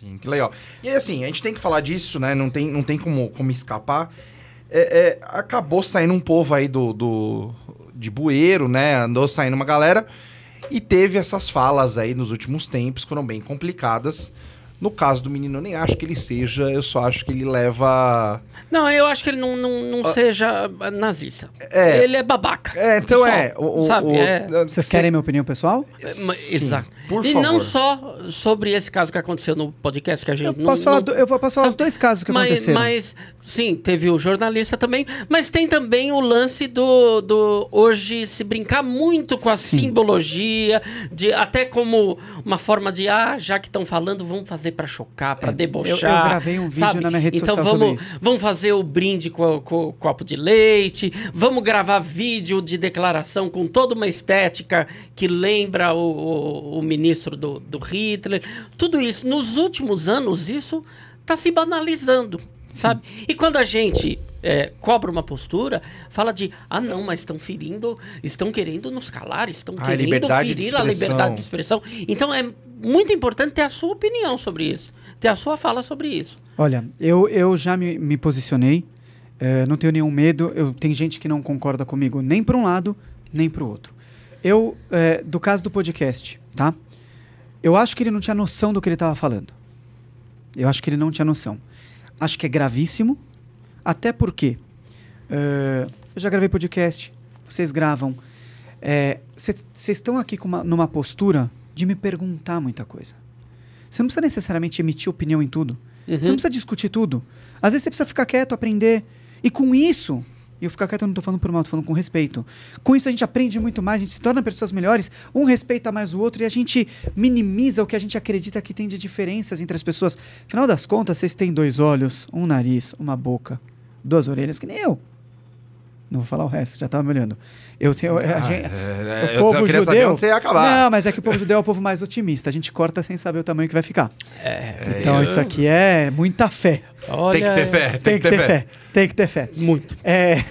Sim, que legal. E assim, a gente tem que falar disso, né? Não tem, não tem como, como escapar. É, é, acabou saindo um povo aí do, do de bueiro, né? Andou saindo uma galera e teve essas falas aí nos últimos tempos, foram bem complicadas. No caso do menino, eu nem acho que ele seja, eu só acho que ele leva. Não, eu acho que ele não, não, não ah, seja nazista. É, ele é babaca. É, então é, o, sabe, o, é. Vocês querem minha opinião pessoal? É, sim, Exato. Por e favor. não só sobre esse caso que aconteceu no podcast que a gente. Eu não, posso falar, não, do, eu vou passar os dois casos que mas, aconteceram. Mas, sim, teve o jornalista também, mas tem também o lance do, do hoje se brincar muito com a sim. simbologia, de, até como uma forma de, ah, já que estão falando, vamos fazer para chocar, para é, debochar. Eu, eu, gravei um vídeo sabe? na minha rede então social vamos, sobre isso. Vamos fazer o brinde com, com, o copo de leite, vamos gravar vídeo de declaração com toda uma estética que lembra o, o, o ministro do, do Hitler. Tudo isso. Nos últimos anos, isso está se banalizando, Sim. sabe? E quando a gente é, cobra uma postura, fala de ah não, mas estão ferindo, estão querendo nos calar, estão a ah, querendo ferir a liberdade de expressão. Então é muito importante ter a sua opinião sobre isso, ter a sua fala sobre isso. Olha, eu, eu já me, me posicionei, é, não tenho nenhum medo. Eu tem gente que não concorda comigo nem para um lado nem para o outro. Eu é, do caso do podcast, tá? Eu acho que ele não tinha noção do que ele estava falando. Eu acho que ele não tinha noção. Acho que é gravíssimo até porque uh, eu já gravei podcast, vocês gravam. Vocês eh, é, estão aqui uma, numa postura de me perguntar muita coisa. Você não precisa necessariamente emitir opinião em tudo. Uhum. Você não precisa discutir tudo. Às vezes você precisa ficar quieto, aprender. E com isso, e eu ficar quieto, eu não estou falando por mal, estou falando com respeito. Com isso a gente aprende muito mais, a gente se torna pessoas melhores, um respeita mais o outro e a gente minimiza o que a gente acredita que tem de diferenças entre as pessoas. Afinal das contas, vocês têm dois olhos, um nariz, uma boca duas orelhas que nem eu. Não vou falar o resto, já estava me olhando. Eu tenho. Ah, gente, é, o é, povo judeu. Não, mas é que o povo judeu é o povo mais otimista. A gente corta sem saber o tamanho que vai ficar. É, então, eu... É. isso aqui é muita fé. Olha, tem que ter fé. Tem, tem que ter, fé. fé. Tem que ter fé. Muito. É,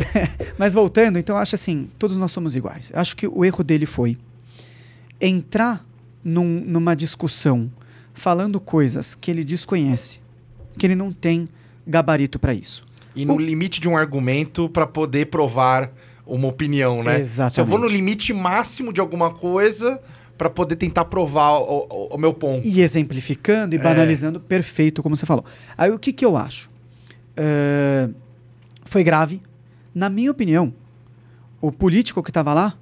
mas voltando, então, acho assim: todos nós somos iguais. Acho que o erro dele foi entrar num, numa discussão falando coisas que ele desconhece, que ele não tem gabarito para isso e no o... limite de um argumento para poder provar uma opinião, né? Exatamente. eu vou no limite máximo de alguma coisa para poder tentar provar o, o, o, meu ponto. E exemplificando e é. banalizando, é. perfeito, como você falou. Aí o que, que eu acho? Uh, foi grave. Na minha opinião, o político que estava lá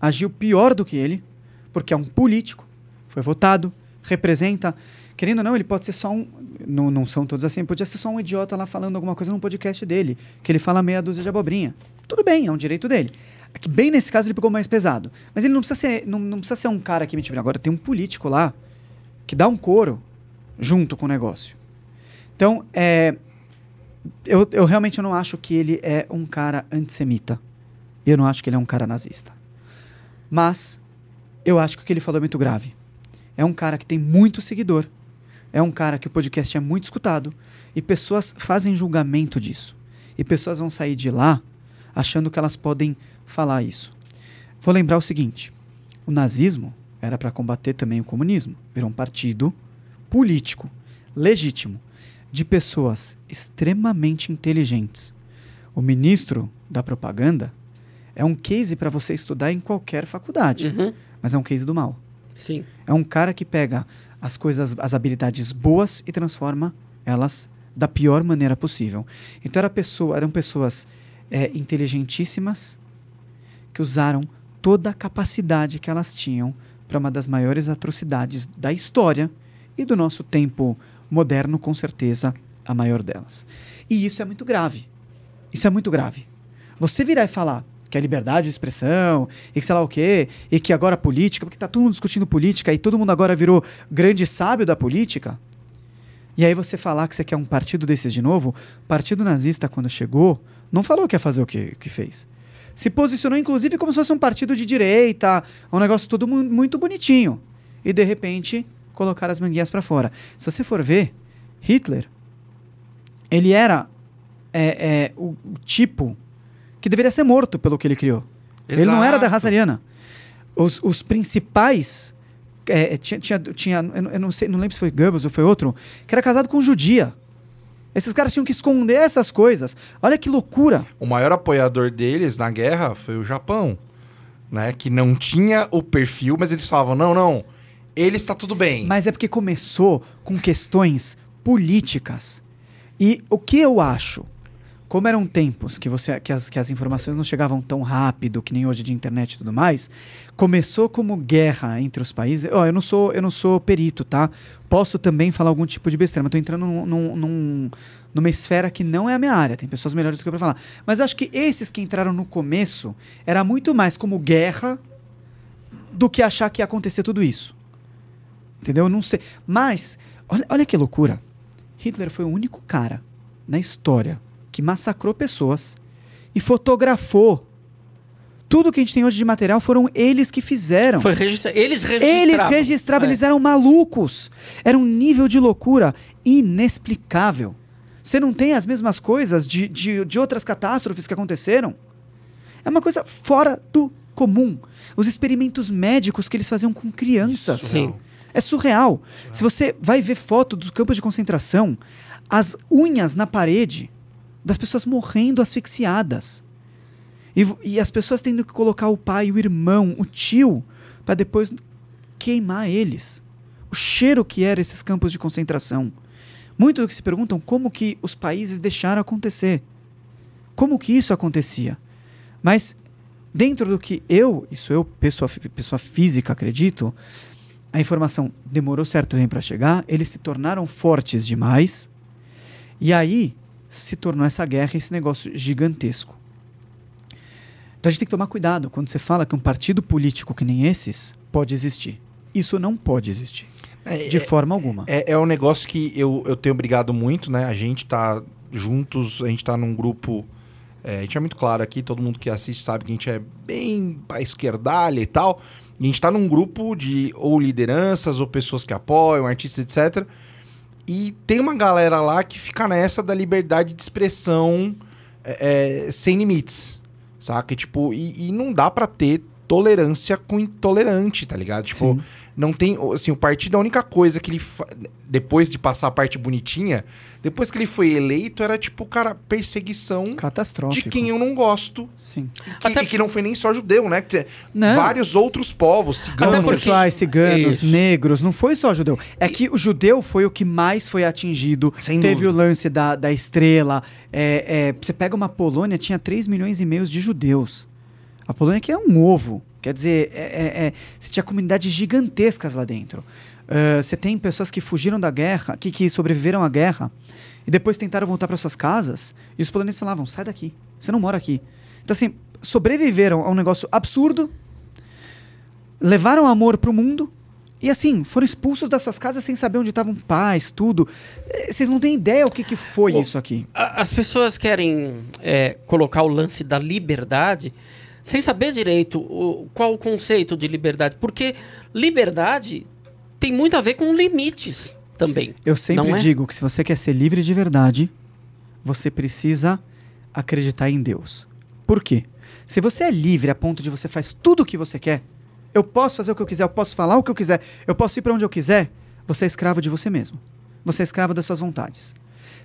agiu pior do que ele, porque é um político, foi votado, representa. Querendo ou não, ele pode ser só um não, não são todos assim. Podia ser só um idiota lá falando alguma coisa num podcast dele, que ele fala meia dúzia de abobrinha. Tudo bem, é um direito dele. bem nesse caso ele pegou mais pesado. Mas ele não precisa ser, não, não precisa ser um cara que mente. Agora tem um político lá que dá um couro junto com o negócio. Então, é, eu, eu realmente não acho que ele é um cara antissemita. Eu não acho que ele é um cara nazista. Mas eu acho que o que ele falou é muito grave. É um cara que tem muito seguidor é um cara que o podcast é muito escutado e pessoas fazem julgamento disso. E pessoas vão sair de lá achando que elas podem falar isso. Vou lembrar o seguinte: o nazismo era para combater também o comunismo, virou um partido político legítimo de pessoas extremamente inteligentes. O ministro da propaganda é um case para você estudar em qualquer faculdade, uhum. mas é um case do mal. Sim. É um cara que pega as coisas, as habilidades boas e transforma elas da pior maneira possível. Então era pessoa, eram pessoas é, inteligentíssimas que usaram toda a capacidade que elas tinham para uma das maiores atrocidades da história e do nosso tempo moderno, com certeza, a maior delas. E isso é muito grave. Isso é muito grave. Você virar e falar, que é liberdade de expressão, e que sei lá o quê, e que agora política, porque tá todo mundo discutindo política e todo mundo agora virou grande sábio da política. E aí você falar que você quer um partido desses de novo, partido nazista quando chegou, não falou que ia fazer o que, que fez. Se posicionou inclusive como se fosse um partido de direita, um negócio todo mu muito bonitinho. E de repente colocar as manguinhas para fora. Se você for ver, Hitler, ele era é, é, o, o tipo que deveria ser morto pelo que ele criou. Exato. Ele não era da raça ariana. Os, os principais. É, é tinha, tinha, tinha, eu não sei, não lembro se foi Goebbels ou foi outro, que era casado com judia. Esses caras tinham que esconder essas coisas. Olha que loucura. O maior apoiador deles na guerra foi o Japão, né? Que não tinha o perfil, mas eles falavam: não, não, ele está tudo bem. Mas é porque começou com questões políticas. E o que eu acho? como eram tempos que, você, que, as, que as informações não chegavam tão rápido que nem hoje de internet e tudo mais, começou como guerra entre os países. Oh, eu não sou eu não sou perito, tá? Posso também falar algum tipo de besteira, mas estou entrando num, num, num, numa esfera que não é a minha área. Tem pessoas melhores do que eu para falar. Mas eu acho que esses que entraram no começo era muito mais como guerra do que achar que ia acontecer tudo isso. Entendeu? Eu não sei. Mas, olha, olha que loucura. Hitler foi o único cara na história que massacrou pessoas e fotografou. Tudo que a gente tem hoje de material foram eles que fizeram. Foi registra eles registravam. Eles registravam, é. eles eram malucos. Era um nível de loucura inexplicável. Você não tem as mesmas coisas de, de, de outras catástrofes que aconteceram. É uma coisa fora do comum. Os experimentos médicos que eles faziam com crianças. Sim. É surreal. Se você vai ver foto do campo de concentração, as unhas na parede das pessoas morrendo asfixiadas. E, e as pessoas tendo que colocar o pai, o irmão, o tio, para depois queimar eles. O cheiro que eram esses campos de concentração. Muitos que se perguntam como que os países deixaram acontecer. Como que isso acontecia? Mas dentro do que eu, isso eu, pessoa, pessoa física, acredito, a informação demorou certo tempo para chegar, eles se tornaram fortes demais. E aí se tornou essa guerra, esse negócio gigantesco. Então a gente tem que tomar cuidado quando você fala que um partido político que nem esses pode existir. Isso não pode existir. É, de é, forma alguma. É, é um negócio que eu, eu tenho brigado muito, né? A gente tá juntos, a gente tá num grupo. É, a gente é muito claro aqui, todo mundo que assiste sabe que a gente é bem pra esquerdalha e tal. E a gente tá num grupo de ou lideranças, ou pessoas que apoiam, artistas, etc. E tem uma galera lá que fica nessa da liberdade de expressão é, é sem limites, saca? E, tipo, e, e não dá para ter tolerância com intolerante, tá ligado? Tipo, Sim não tem. Assim, o partido, a única coisa que ele. Fa... Depois de passar a parte bonitinha, depois que ele foi eleito, era tipo, cara, perseguição Catastrófico. de quem eu não gosto. Sim. Que, Até... E que não foi nem só judeu, né? Não. Vários outros povos, ciganos. porque... ciganos, Isso. negros, não foi só judeu. É que o judeu foi o que mais foi atingido. Sem Teve dúvida. o lance da, da estrela. É, é, você pega uma Polônia, tinha 3 milhões e meio de judeus. A Polônia que é um ovo. Quer dizer, é, é, é, você tinha comunidades gigantescas lá dentro. Uh, você tem pessoas que fugiram da guerra, que, que sobreviveram à guerra, e depois tentaram voltar para suas casas, e os poloneses falavam: sai daqui, você não mora aqui. Então, assim, sobreviveram a um negócio absurdo, levaram amor para o mundo, e assim, foram expulsos das suas casas sem saber onde estavam pais, tudo. É, vocês não têm ideia o que, que foi Bom, isso aqui. A, as pessoas querem é, colocar o lance da liberdade sem saber direito o, qual o conceito de liberdade. Porque liberdade tem muito a ver com limites também. Eu sempre é? digo que se você quer ser livre de verdade, você precisa acreditar em Deus. Por quê? Se você é livre a ponto de você faz tudo o que você quer, eu posso fazer o que eu quiser, eu posso falar o que eu quiser, eu posso ir para onde eu quiser, você é escravo de você mesmo. Você é escravo das suas vontades.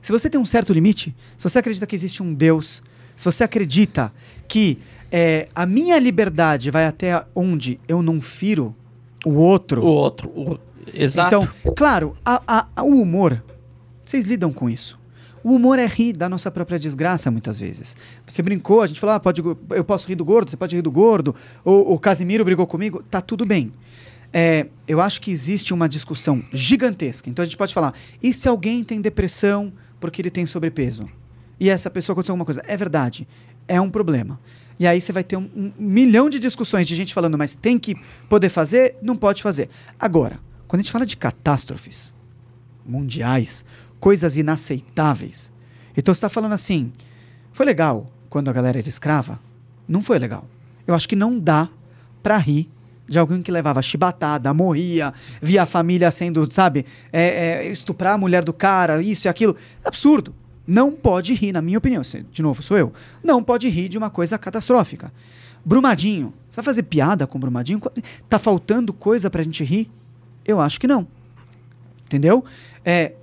Se você tem um certo limite, se você acredita que existe um Deus, se você acredita que é, a minha liberdade vai até onde eu não firo o outro. O outro, o... exato. Então, claro, a, a, o humor, vocês lidam com isso. O humor é rir da nossa própria desgraça, muitas vezes. Você brincou, a gente falou, ah, pode, eu posso rir do gordo, você pode rir do gordo, ou o Casimiro brigou comigo, tá tudo bem. É, eu acho que existe uma discussão gigantesca. Então a gente pode falar, e se alguém tem depressão porque ele tem sobrepeso? e essa pessoa aconteceu alguma coisa. É verdade, é um problema. E aí você vai ter um, um milhão de discussões de gente falando, mas tem que poder fazer, não pode fazer. Agora, quando a gente fala de catástrofes mundiais, coisas inaceitáveis, então você está falando assim: foi legal quando a galera era escrava? Não foi legal. Eu acho que não dá para rir de alguém que levava chibatada, morria, via a família sendo, sabe, é, é, estuprar a mulher do cara, isso e aquilo. É absurdo não pode rir, na minha opinião, de novo, sou eu, não pode rir de uma coisa catastrófica. Brumadinho, você vai fazer piada com Brumadinho? Tá faltando coisa pra gente rir? Eu acho que não. Entendeu? É,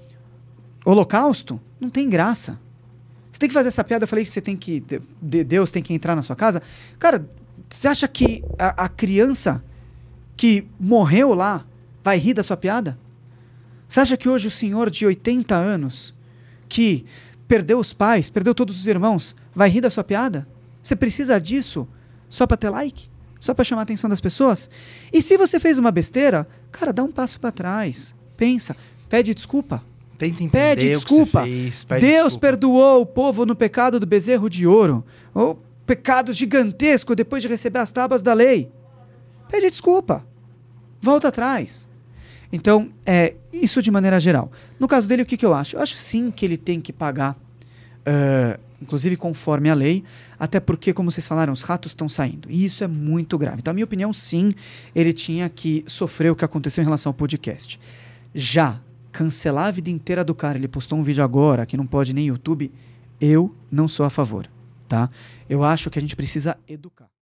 holocausto não tem graça. Você tem que fazer essa piada, eu falei que você tem que. De Deus tem que entrar na sua casa. Cara, você acha que a, a criança que morreu lá vai rir da sua piada? Você acha que hoje o senhor de 80 anos que Perdeu os pais, perdeu todos os irmãos, vai rir da sua piada? Você precisa disso só para ter like? Só para chamar a atenção das pessoas? E se você fez uma besteira, cara, dá um passo para trás. Pensa, pede desculpa. Pede desculpa. Fez, pede Deus desculpa. perdoou o povo no pecado do bezerro de ouro. Ou pecado gigantesco depois de receber as tábuas da lei. Pede desculpa. Volta atrás. Então, é, isso de maneira geral. No caso dele, o que, que eu acho? Eu acho sim que ele tem que pagar, uh, inclusive conforme a lei, até porque, como vocês falaram, os ratos estão saindo. E isso é muito grave. Então, a minha opinião, sim, ele tinha que sofrer o que aconteceu em relação ao podcast. Já cancelar a vida inteira do cara, ele postou um vídeo agora que não pode nem YouTube, eu não sou a favor, tá? Eu acho que a gente precisa educar.